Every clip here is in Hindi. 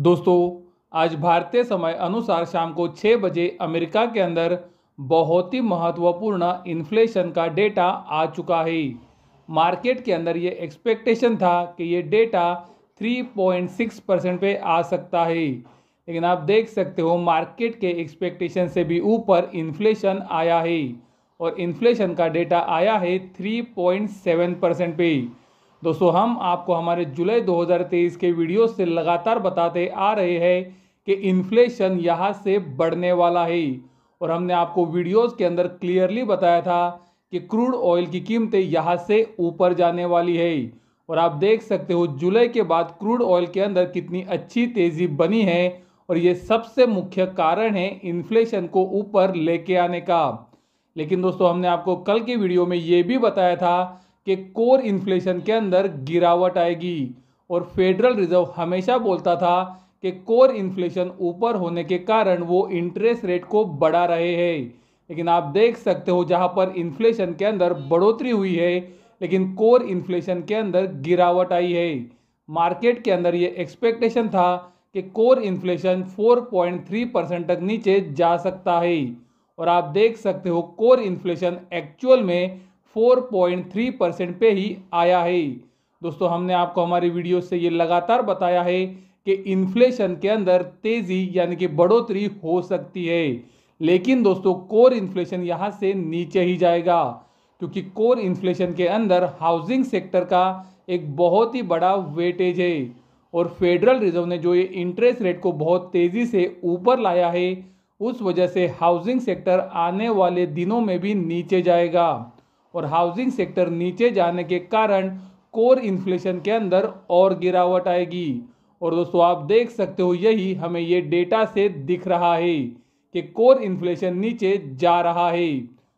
दोस्तों आज भारतीय समय अनुसार शाम को छः बजे अमेरिका के अंदर बहुत ही महत्वपूर्ण इन्फ्लेशन का डेटा आ चुका है मार्केट के अंदर ये एक्सपेक्टेशन था कि ये डेटा 3.6 परसेंट पे आ सकता है लेकिन आप देख सकते हो मार्केट के एक्सपेक्टेशन से भी ऊपर इन्फ्लेशन आया है और इन्फ्लेशन का डेटा आया है 3.7 परसेंट पे दोस्तों हम आपको हमारे जुलाई 2023 के वीडियो से लगातार बताते आ रहे हैं कि इन्फ्लेशन यहाँ से बढ़ने वाला है और हमने आपको वीडियोस के अंदर क्लियरली बताया था कि क्रूड ऑयल की कीमतें यहाँ से ऊपर जाने वाली है और आप देख सकते हो जुलाई के बाद क्रूड ऑयल के अंदर कितनी अच्छी तेज़ी बनी है और ये सबसे मुख्य कारण है इन्फ्लेशन को ऊपर लेके आने का लेकिन दोस्तों हमने आपको कल के वीडियो में ये भी बताया था कि कोर इन्फ्लेशन के अंदर गिरावट आएगी और फेडरल रिजर्व हमेशा बोलता था कि कोर इन्फ्लेशन ऊपर होने के कारण वो इंटरेस्ट रेट को बढ़ा रहे हैं लेकिन आप देख सकते हो जहां पर इन्फ्लेशन के अंदर बढ़ोतरी हुई है लेकिन कोर इन्फ्लेशन के अंदर गिरावट आई है मार्केट के अंदर ये एक्सपेक्टेशन था कि कोर इन्फ्लेशन 4.3 परसेंट तक नीचे जा सकता है और आप देख सकते हो कोर इन्फ्लेशन एक्चुअल में 4.3 परसेंट पे ही आया है दोस्तों हमने आपको हमारी वीडियो से ये लगातार बताया है कि इन्फ्लेशन के अंदर तेजी यानी कि बढ़ोतरी हो सकती है लेकिन दोस्तों कोर इन्फ्लेशन यहाँ से नीचे ही जाएगा क्योंकि कोर इन्फ्लेशन के अंदर हाउसिंग सेक्टर का एक बहुत ही बड़ा वेटेज है और फेडरल रिजर्व ने जो ये इंटरेस्ट रेट को बहुत तेज़ी से ऊपर लाया है उस वजह से हाउसिंग सेक्टर आने वाले दिनों में भी नीचे जाएगा और हाउसिंग सेक्टर नीचे जाने के कारण कोर इन्फ्लेशन के अंदर और गिरावट आएगी और दोस्तों आप देख सकते हो यही हमें ये डेटा से दिख रहा है कि कोर इन्फ्लेशन नीचे जा रहा है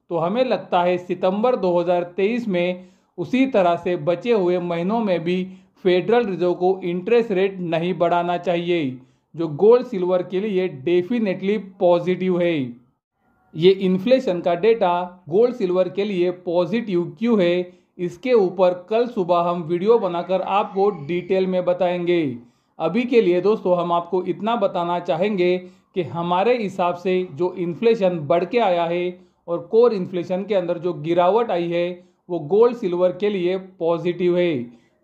तो हमें लगता है सितंबर 2023 में उसी तरह से बचे हुए महीनों में भी फेडरल रिजर्व को इंटरेस्ट रेट नहीं बढ़ाना चाहिए जो गोल्ड सिल्वर के लिए डेफिनेटली पॉजिटिव है ये इन्फ्लेशन का डेटा गोल्ड सिल्वर के लिए पॉजिटिव क्यों है इसके ऊपर कल सुबह हम वीडियो बनाकर आपको डिटेल में बताएंगे अभी के लिए दोस्तों हम आपको इतना बताना चाहेंगे कि हमारे हिसाब से जो इन्फ्लेशन बढ़ के आया है और कोर इन्फ्लेशन के अंदर जो गिरावट आई है वो गोल्ड सिल्वर के लिए पॉजिटिव है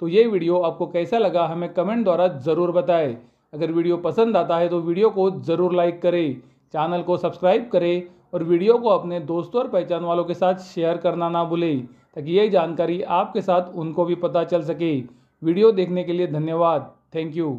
तो ये वीडियो आपको कैसा लगा हमें कमेंट द्वारा ज़रूर बताएं अगर वीडियो पसंद आता है तो वीडियो को ज़रूर लाइक करें चैनल को सब्सक्राइब करें और वीडियो को अपने दोस्तों और पहचान वालों के साथ शेयर करना ना भूलें ताकि यह जानकारी आपके साथ उनको भी पता चल सके वीडियो देखने के लिए धन्यवाद थैंक यू